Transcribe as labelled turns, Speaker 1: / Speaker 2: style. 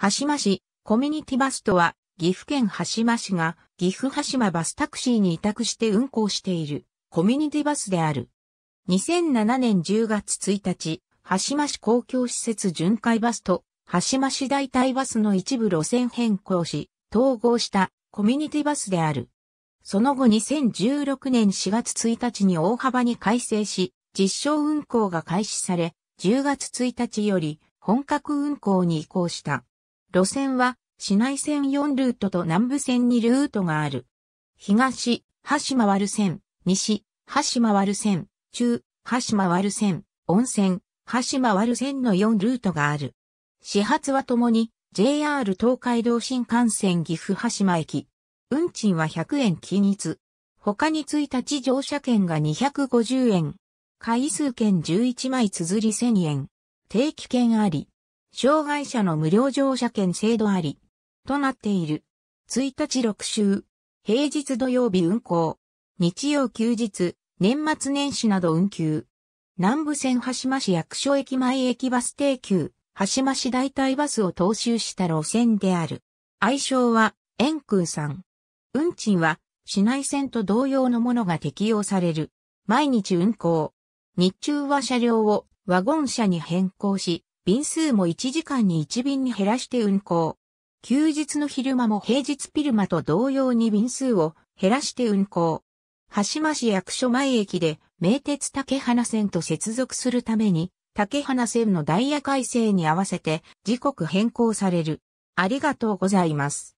Speaker 1: 羽島市、コミュニティバスとは、岐阜県羽島市が、岐阜羽島バスタクシーに委託して運行している、コミュニティバスである。2007年10月1日、羽島市公共施設巡回バスと、羽島市代替バスの一部路線変更し、統合したコミュニティバスである。その後2016年4月1日に大幅に改正し、実証運行が開始され、10月1日より本格運行に移行した。路線は、市内線4ルートと南部線2ルートがある。東、橋回る線、西、橋回る線、中、橋回る線、温泉、橋回る線の4ルートがある。始発はともに JR 東海道新幹線岐阜羽島駅。運賃は100円均一。他に1日乗車券が250円。回数券11枚綴り1000円。定期券あり。障害者の無料乗車券制度あり、となっている。1日6週、平日土曜日運行、日曜休日、年末年始など運休。南部線橋間市役所駅前駅バス定休、橋間市代替バスを踏襲した路線である。愛称は、円空さん。運賃は、市内線と同様のものが適用される。毎日運行。日中は車両をワゴン車に変更し、便数も1時間に1便に減らして運行。休日の昼間も平日ピルマと同様に便数を減らして運行。橋間市役所前駅で名鉄竹花線と接続するために竹花線のダイヤ改正に合わせて時刻変更される。ありがとうございます。